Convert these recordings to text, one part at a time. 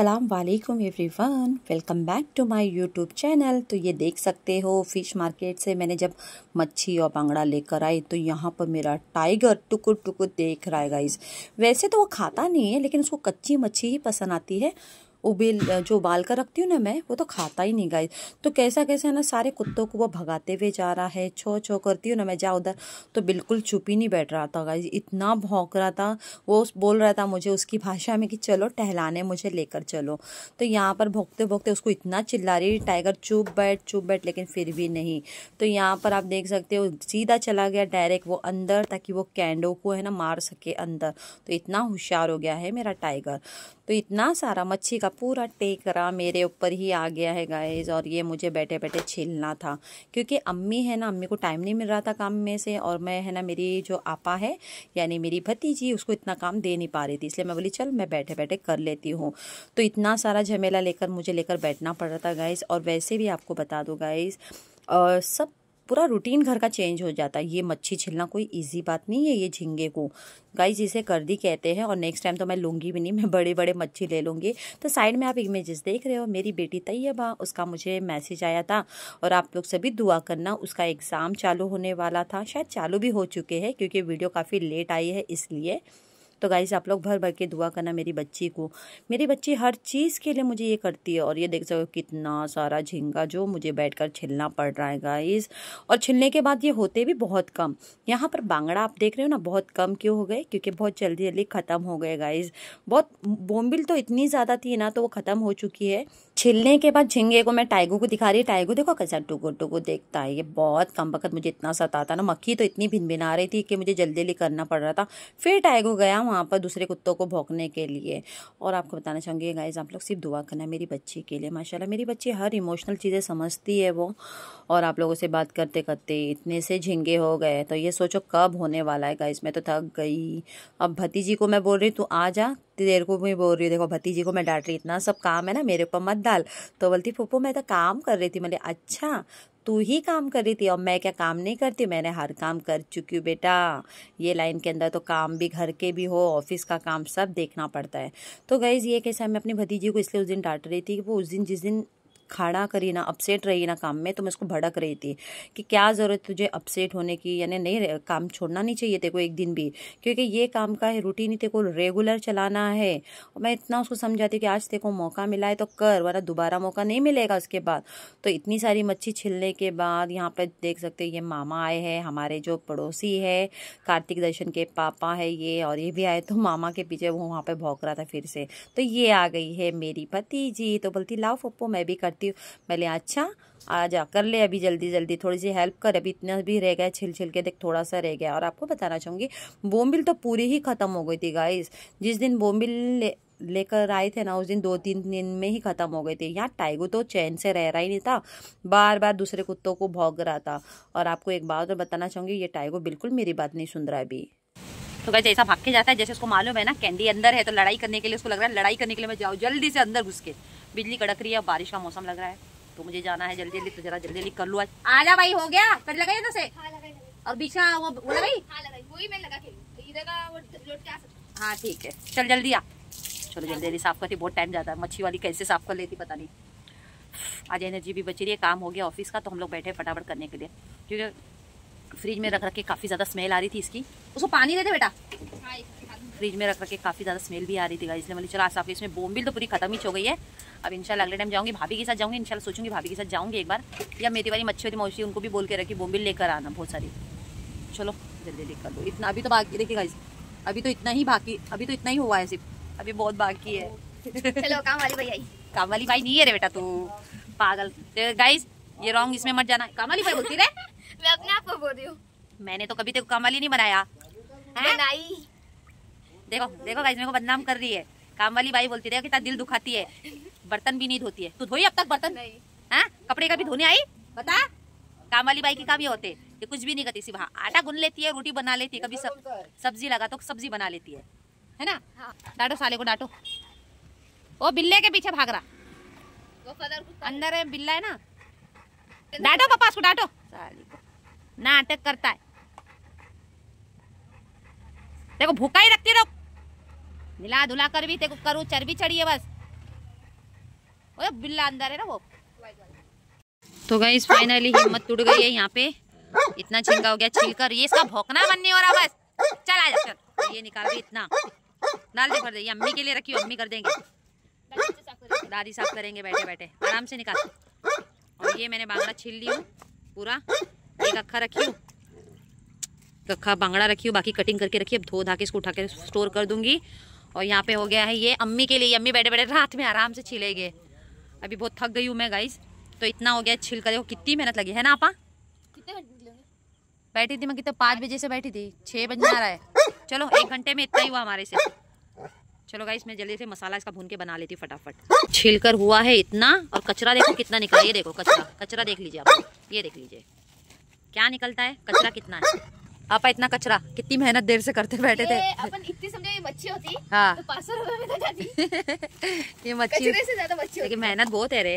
असलकम everyone welcome back to my YouTube channel तो ये देख सकते हो फिश मार्केट से मैंने जब मच्छी और बंगड़ा लेकर आई तो यहाँ पर मेरा टाइगर टुकुर टुकुर देख रहा है गाइज वैसे तो वो खाता नहीं है लेकिन उसको कच्ची मच्छी ही पसंद आती है उबेल जो उबाल कर रखती हूँ ना मैं वो तो खाता ही नहीं गाय तो कैसा कैसा है ना सारे कुत्तों को वो भगाते हुए जा रहा है छो छो करती हूँ ना मैं जा उधर तो बिल्कुल चुप ही नहीं बैठ रहा था गाय इतना भौंक रहा था वो बोल रहा था मुझे उसकी भाषा में कि चलो टहलाने मुझे लेकर चलो तो यहाँ पर भोंकते भोंकते उसको इतना चिल्ला रही टाइगर चुप बैठ चुप बैठ लेकिन फिर भी नहीं तो यहाँ पर आप देख सकते हो सीधा चला गया डायरेक्ट वो अंदर ताकि वो कैंडो को है ना मार सके अंदर तो इतना होशियार हो गया है मेरा टाइगर तो इतना सारा मच्छी का पूरा टेकरा मेरे ऊपर ही आ गया है गाइज और ये मुझे बैठे बैठे छीलना था क्योंकि अम्मी है ना अम्मी को टाइम नहीं मिल रहा था काम में से और मैं है ना मेरी जो आपा है यानी मेरी भतीजी उसको इतना काम दे नहीं पा रही थी इसलिए मैं बोली चल मैं बैठे बैठे कर लेती हूँ तो इतना सारा झमेला लेकर मुझे लेकर बैठना पड़ रहा था गाइज और वैसे भी आपको बता दो गाइज और सब पूरा रूटीन घर का चेंज हो जाता है ये मच्छी छिलना कोई ईजी बात नहीं है ये झींगे को गाइज इसे करदी कहते हैं और नेक्स्ट टाइम तो मैं लूँगी भी नहीं मैं बड़े बड़े मच्छी ले लूँगी तो साइड में आप इमेजेस देख रहे हो मेरी बेटी तैयबा उसका मुझे मैसेज आया था और आप लोग सभी दुआ करना उसका एग्ज़ाम चालू होने वाला था शायद चालू भी हो चुके हैं क्योंकि वीडियो काफ़ी लेट आई है इसलिए तो गाइस आप लोग भर भर के दुआ करना मेरी बच्ची को मेरी बच्ची हर चीज़ के लिए मुझे ये करती है और ये देख सको कितना सारा झींगा जो मुझे बैठ कर छिलना पड़ रहा है गाइस और छिलने के बाद ये होते भी बहुत कम यहाँ पर बांगड़ा आप देख रहे हो ना बहुत कम क्यों हो गए क्योंकि बहुत जल्दी जल्दी ख़त्म हो गए गाइज़ बहुत बोमबिल तो इतनी ज़्यादा थी ना तो वो ख़त्म हो चुकी है छिलने के बाद झिंगे को मैं टाइगू को दिखा रही टाइगो टाइगू देखो कैसा टुगो टुगो देखता है ये बहुत कम वक्त मुझे इतना सताता ना मक्खी तो इतनी भिन भिना रही थी कि मुझे जल्दी जल्दी करना पड़ रहा था फिर टाइगू गया वहाँ पर दूसरे कुत्तों को भोंकने के लिए और आपको बताना चाहूँगी गाइज आप लोग सिर्फ दुआ करना मेरी बच्ची के लिए माशाला मेरी बच्ची हर इमोशनल चीज़ें समझती है वो और आप लोगों से बात करते करते इतने से झिंगे हो गए तो ये सोचो कब होने वाला है गाइज मैं तो थक गई अब भतीजी को मैं बोल रही तू आ जा देर को भी बोल रही हूँ देखो भतीजी को मैं डांट रही इतना सब काम है ना मेरे ऊपर मत डाल तो बोलती फूफो मैं तो काम कर रही थी मैंने अच्छा तू ही काम कर रही थी और मैं क्या काम नहीं करती मैंने हर काम कर चुकी हूँ बेटा ये लाइन के अंदर तो काम भी घर के भी हो ऑफिस का काम सब देखना पड़ता है तो गई ये कैसा मैं अपनी भतीजी को इसलिए उस दिन डांट रही थी कि वो उस दिन जिस दिन खड़ा करी ना अपसेट रही ना काम में तो मैं उसको भड़क रही थी कि क्या ज़रूरत तुझे अपसेट होने की यानी नहीं काम छोड़ना नहीं चाहिए तेको एक दिन भी क्योंकि ये काम का है रूटीन ही तेको रेगुलर चलाना है और मैं इतना उसको समझाती कि आज तेको मौका मिला है तो कर वरना दोबारा मौका नहीं मिलेगा उसके बाद तो इतनी सारी मच्छी छिलने के बाद यहाँ पर देख सकते ये मामा आए हैं हमारे जो पड़ोसी है कार्तिक दर्शन के पापा है ये और ये भी आए तो मामा के पीछे वो वहाँ पर भौंक रहा था फिर से तो ये आ गई है मेरी जी तो बोलती लाओ पप्पो मैं भी करती करती हूँ पहले अच्छा आ जा कर ले अभी जल्दी जल्दी थोड़ी सी हेल्प कर अभी इतना भी रह गया छिल छिल के देख थोड़ा सा रह गया और आपको बताना चाहूँगी बोमबिल तो पूरी ही ख़त्म हो गई थी गाइस जिस दिन बोम्बिल लेकर आए थे ना उस दिन दो तीन दिन में ही ख़त्म हो गए थे यहाँ टाइगो तो चैन से रह रहा ही नहीं था बार बार दूसरे कुत्तों को भोग रहा था और आपको एक बात और बताना चाहूँगी ये टाइगो बिल्कुल मेरी बात नहीं सुन रहा अभी तो गाइस ऐसा भाग के जाता है जैसे उसको मालूम है ना कैंडी अंदर है तो लड़ाई करने के लिए उसको लग रहा है लड़ाई करने के लिए मैं जाऊँ जल्दी से अंदर घुस के बिजली कड़क रही है बारिश का मौसम लग रहा है तो मुझे जाना है जल्दी जल्दी तो जरा जल्दी जल्दी कर लू आज आ जा भाई हो गया कट लगाई ना से हाँ, और बीच का वो वो लगाई हाँ, हाँ ठीक है चल जल्दी आ चलो जल्दी जल्दी साफ करती बहुत टाइम जाता है मच्छी वाली कैसे साफ कर लेती पता नहीं आज एनर्जी भी बची रही है काम हो गया ऑफिस का तो हम लोग बैठे फटाफट करने के लिए क्योंकि फ्रिज में रख रख के काफ़ी ज़्यादा स्मेल आ रही थी इसकी उसको पानी दे दे बेटा हाँ, फ्रिज में रख रखे काफ़ी ज़्यादा स्मेल भी आ रही थी इसलिए मैंने आज साफी तो इसमें बोमबिल तो पूरी खत्म ही हो गई है अब इंशाल्लाह अगले टाइम जाऊंगी भाभी के साथ जाऊँगी इंशाल्लाह सोचूंगी भाभी के साथ जाऊंगी एक बार या मेरी वाली मच्छी वाली मौसी उनको भी बोल के रखी बोमबिल लेकर आना बहुत सारी चलो जल्दी लेकर लो इतना अभी तो बाकी देखिए गाइस अभी तो इतना ही बाकी अभी तो इतना ही हुआ है सिर्फ अभी बहुत बाकी है चलो काम वाली भाई आई काम वाली भाई नहीं है रे बेटा तू पागल गाइस तो ये रॉन्ग इसमें मत जाना काम वाली भाई बोलती रहे मैं अपने आप को बोल रही हूँ मैंने तो कभी तक काम वाली नहीं बनाया बनाई देखो देखो गाइस मेरे को बदनाम कर रही है काम वाली बाई बोलती देखो कितना दिल दुखाती है बर्तन भी नहीं धोती है तू धोई अब तक बर्तन नहीं हाँ? कपड़े का भी धोने आई बता काम वाली बाई के काम ये होते ये कुछ भी नहीं करती सिर्फ हाँ, आटा गुन लेती है रोटी बना लेती है कभी सब सब्जी लगा तो सब्जी बना लेती है है ना हाँ। डांटो साले को डांटो वो बिल्ले के पीछे भाग रहा अंदर है बिल्ला है ना डांटो पापा उसको डांटो नाटक करता है देखो भूखा ही रखती है मिला धुला कर भी तेको करूँ चर्बी चढ़ी बस ओए बिल्ला अंदर है ना वो तो गई फाइनली हिम्मत टूट गई है यहाँ पे इतना छिलका हो गया छील कर ये इसका भौकना बनने हो रहा बस चल आ जा ये निकाल दे इतना डाल दे कर दे ये अम्मी के लिए रखी अम्मी कर देंगे दादी साफ करेंगे बैठे बैठे आराम से निकाल और ये मैंने बांगड़ा छील ली हूँ पूरा ये अक्खा रखी हूँ एक बांगड़ा रखी हूँ बाकी कटिंग करके रखी अब धो धा के इसको उठा के स्टोर कर दूंगी और यहाँ पे हो गया है ये अम्मी के लिए अम्मी बैठे बैठे रात में आराम से छिलेंगे अभी बहुत थक गई हूँ मैं गाइज तो इतना हो गया छिल कर देखो कितनी मेहनत लगी है ना आपा बैठी थी मैं कितने पाँच बजे से बैठी थी छः बजे आ रहा है चलो एक घंटे में इतना ही हुआ हमारे से चलो गाइस मैं जल्दी से मसाला इसका भून के बना लेती फटाफट छिलकर हुआ है इतना और कचरा देखो कितना निकला ये देखो कचरा कचरा देख लीजिए आप ये देख लीजिए क्या निकलता है कचरा कितना है आपा इतना कचरा कितनी मेहनत देर से करते बैठे थे हाँ। तो तो लेकिन मेहनत बहुत है रे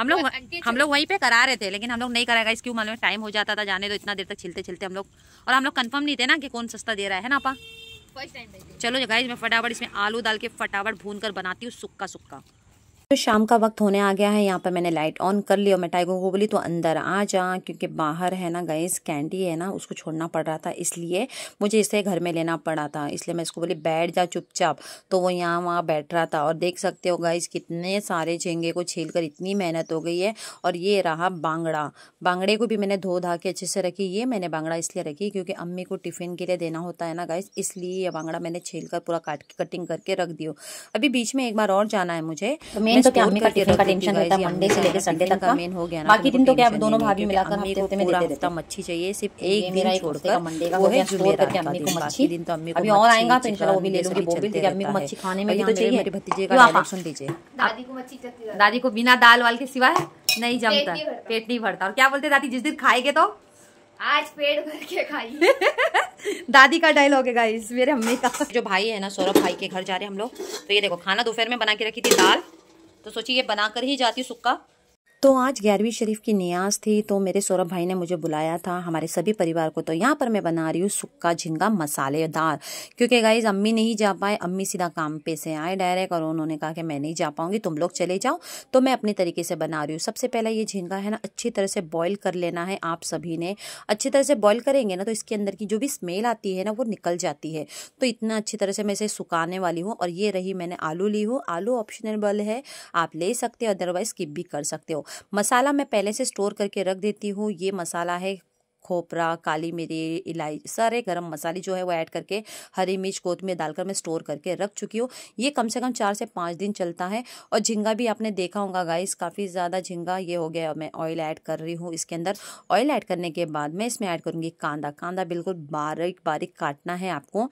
हम लोग हम लोग वहीं पे करा रहे थे लेकिन हम लोग नहीं कराएगा इसकी मालूम टाइम हो जाता था जाने तो इतना देर तक छिलते छिलते हम लोग और हम लोग कंफर्म नहीं थे ना कि कौन सस्ता दे रहा है ना आपा चलो गाइज मैं फटाफट इसमें आलू डाल के फटाफट भून कर बनाती हूँ सुक्का सुक्का तो शाम का वक्त होने आ गया है यहाँ पर मैंने लाइट ऑन कर ली और मैं टाइगर को बोली तो अंदर आ जा क्योंकि बाहर है ना गैस कैंडी है ना उसको छोड़ना पड़ रहा था इसलिए मुझे इसे घर में लेना पड़ा था इसलिए मैं इसको बोली बैठ जा चुपचाप तो वो यहाँ वहाँ बैठ रहा था और देख सकते हो गैस कितने सारे झेंगे को छील कर इतनी मेहनत हो गई है और ये रहा बांगड़ा बांगड़े को भी मैंने धो धा के अच्छे से रखी ये मैंने बांगड़ा इसलिए रखी क्योंकि अम्मी को टिफ़िन के लिए देना होता है ना गैस इसलिए ये बांगड़ा मैंने छील कर पूरा काट कटिंग करके रख दियो अभी बीच में एक बार और जाना है मुझे तो मैं वीकेंड तो क्या मम्मी का टिफिन का टेंशन रहता है मंडे से लेकर संडे तक का मेन हो गया बाकी तो दिन तो क्या दोनों भाभी मिलाकर हफ्ते में देते रहते मच्छी चाहिए सिर्फ एक दिन छोड़कर मंडे का हो गया स्टोर करके मम्मी को मच्छी दिन तो मम्मी को अभी और आएगा तो इंशाल्लाह वो भी ले लूंगी वो भी मम्मी को मच्छी खाने में तो चाहिए मेरे भतीजे का आप डायरेक्शन दीजिए दादी को मच्छी चाहिए दादी को बिना दाल वाल के सिवाय नहीं जमता पेट नहीं भरता और क्या बोलते दादी जिस दिन खाएंगे तो आज पेड़ भर के खाइए दादी का डायलॉग है गाइस मेरे मम्मी का जो भाई है ना सौरभ भाई के घर जा रहे हैं हम लोग तो ये देखो खाना दोपहर में बना के रखी थी दाल तो सोचिए ये बनाकर ही जाती सुक्का तो आज ग्यारहवीं शरीफ की नियाज थी तो मेरे सौरभ भाई ने मुझे बुलाया था हमारे सभी परिवार को तो यहाँ पर मैं बना रही हूँ सुक्का झिंगा मसालेदार क्योंकि गाइज अम्मी नहीं जा पाए अम्मी सीधा काम पे से आए डायरेक्ट और उन्होंने कहा कि मैं नहीं जा पाऊँगी तुम लोग चले जाओ तो मैं अपने तरीके से बना रही हूँ सबसे पहले ये झिंगा है ना अच्छी तरह से बॉयल कर लेना है आप सभी ने अच्छी तरह से बॉयल करेंगे ना तो इसके अंदर की जो भी स्मेल आती है ना वो निकल जाती है तो इतना अच्छी तरह से मैं इसे सुखाने वाली हूँ और ये रही मैंने आलू ली हूँ आलू ऑप्शनेबल है आप ले सकते हो अदरवाइज स्किप भी कर सकते हो मसाला मैं पहले से स्टोर करके रख देती हूँ ये मसाला है खोपरा काली मिरी इलायची सारे गर्म मसाले जो है वो ऐड करके हरी मिर्च कोत में डालकर मैं स्टोर करके रख चुकी हूँ ये कम से कम चार से पाँच दिन चलता है और झींगा भी आपने देखा होगा गाइस काफ़ी ज़्यादा झींगा ये हो गया मैं ऑयल ऐड कर रही हूँ इसके अंदर ऑयल ऐड करने के बाद मैं इसमें ऐड करूँगी कांदा कांदा बिल्कुल बारीक बारीक काटना है आपको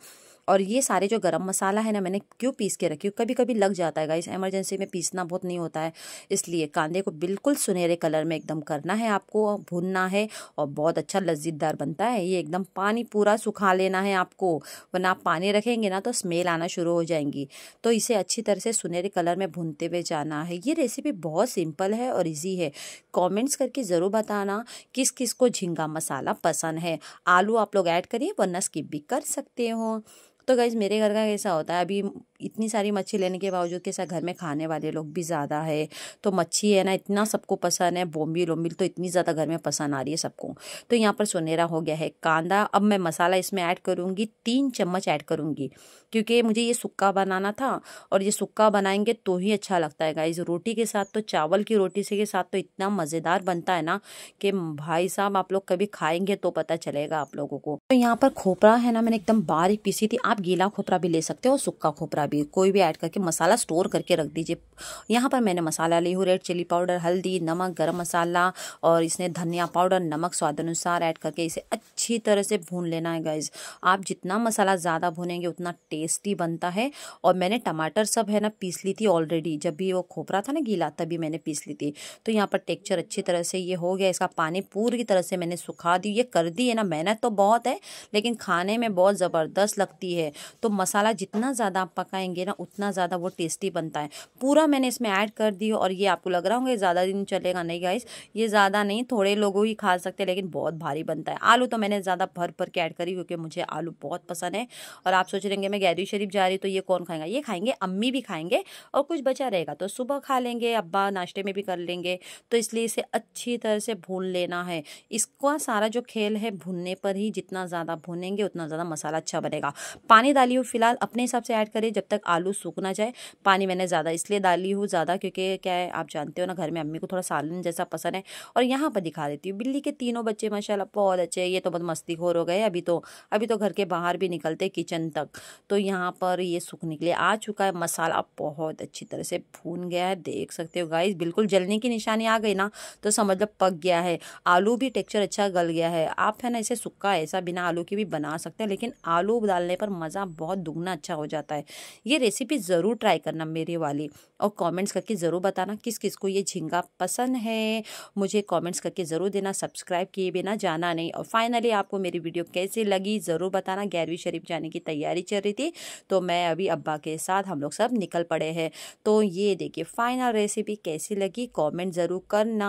और ये सारे जो गरम मसाला है ना मैंने क्यों पीस के रखी कभी कभी लग जाता है गाइस एमरजेंसी में पीसना बहुत नहीं होता है इसलिए कांदे को बिल्कुल सुनहरे कलर में एकदम करना है आपको भूनना है और बहुत अच्छा लज्जीदार बनता है ये एकदम पानी पूरा सुखा लेना है आपको वरना आप पानी रखेंगे ना तो स्मेल आना शुरू हो जाएंगी तो इसे अच्छी तरह से सुनहरे कलर में भूनते हुए जाना है ये रेसिपी बहुत सिंपल है और ईजी है कॉमेंट्स करके ज़रूर बताना किस किस को झींगा मसाला पसंद है आलू आप लोग ऐड करिए वरना स्किप भी कर सकते हो तो गाइज मेरे घर का कैसा होता है अभी इतनी सारी मच्छी लेने के बावजूद कैसा घर में खाने वाले लोग भी ज़्यादा है तो मच्छी है ना इतना सबको पसंद है बोम्बिल वोम्बिल तो इतनी ज़्यादा घर में पसंद आ रही है सबको तो यहाँ पर सुनहरा हो गया है कांदा अब मैं मसाला इसमें ऐड करूँगी तीन चम्मच ऐड करूँगी क्योंकि मुझे ये सुक्का बनाना था और ये सुक्का बनाएंगे तो ही अच्छा लगता है गाइज रोटी के साथ तो चावल की रोटी से के साथ तो इतना मज़ेदार बनता है ना कि भाई साहब आप लोग कभी खाएंगे तो पता चलेगा आप लोगों को तो यहाँ पर खोपरा है ना मैंने एकदम बारीक पीसी थी आप आप गीला खोपरा भी ले सकते हो सूखा खोपरा भी कोई भी ऐड करके मसाला स्टोर करके रख दीजिए यहाँ पर मैंने मसाला ली हूँ रेड चिली पाउडर हल्दी नमक गर्म मसाला और इसने धनिया पाउडर नमक स्वाद अनुसार ऐड करके इसे अच्छी तरह से भून लेना है गाइज आप जितना मसाला ज़्यादा भूनेंगे उतना टेस्टी बनता है और मैंने टमाटर सब है ना पीस ली थी ऑलरेडी जब भी वो खोपरा था ना गीला तभी मैंने पीस ली थी तो यहाँ पर टेक्चर अच्छी तरह से ये हो गया इसका पानी पूरी तरह से मैंने सुखा दी ये कर दी है ना मेहनत तो बहुत है लेकिन खाने में बहुत ज़बरदस्त लगती है है तो मसाला जितना ज़्यादा आप पकाएंगे ना उतना ज़्यादा वो टेस्टी बनता है पूरा मैंने इसमें ऐड कर दी और ये आपको लग रहा होगा ज़्यादा दिन चलेगा नहीं गाइस ये ज़्यादा नहीं थोड़े लोगों ही खा सकते लेकिन बहुत भारी बनता है आलू तो मैंने ज़्यादा भर भर के ऐड करी क्योंकि मुझे आलू बहुत पसंद है और आप सोच रहे मैं गैरी शरीफ जा रही तो ये कौन खाएंगा ये खाएंगे अम्मी भी खाएंगे और कुछ बचा रहेगा तो सुबह खा लेंगे अब्बा नाश्ते में भी कर लेंगे तो इसलिए इसे अच्छी तरह से भून लेना है इसका सारा जो खेल है भूनने पर ही जितना ज़्यादा भूनेंगे उतना ज़्यादा मसाला अच्छा बनेगा पानी डाली हो फिलहाल अपने हिसाब से ऐड करें जब तक आलू सूख ना जाए पानी मैंने ज़्यादा इसलिए डाली हूँ ज़्यादा क्योंकि क्या है आप जानते हो ना घर में अम्मी को थोड़ा सालन जैसा पसंद है और यहाँ पर दिखा देती हूँ बिल्ली के तीनों बच्चे माशाला बहुत अच्छे ये तो बहुत मस्ती खोर हो गए अभी तो अभी तो घर के बाहर भी निकलते किचन तक तो यहाँ पर ये सूखने के लिए आ चुका है मसाला बहुत अच्छी तरह से भून गया है देख सकते हो गाइस बिल्कुल जलने की निशानी आ गई ना तो समझ लो पक गया है आलू भी टेक्चर अच्छा गल गया है आप है ना इसे सुखा ऐसा बिना आलू के भी बना सकते हैं लेकिन आलू डालने पर मज़ा बहुत दुगना अच्छा हो जाता है ये रेसिपी ज़रूर ट्राई करना मेरे वाली और कमेंट्स करके ज़रूर बताना किस किस को ये झींगा पसंद है मुझे कमेंट्स करके ज़रूर देना सब्सक्राइब किए बिना जाना नहीं और फाइनली आपको मेरी वीडियो कैसी लगी ज़रूर बताना ग्यारहवीं शरीफ जाने की तैयारी चल रही थी तो मैं अभी अब्बा के साथ हम लोग सब निकल पड़े हैं तो ये देखिए फाइनल रेसिपी कैसी लगी कॉमेंट ज़रूर करना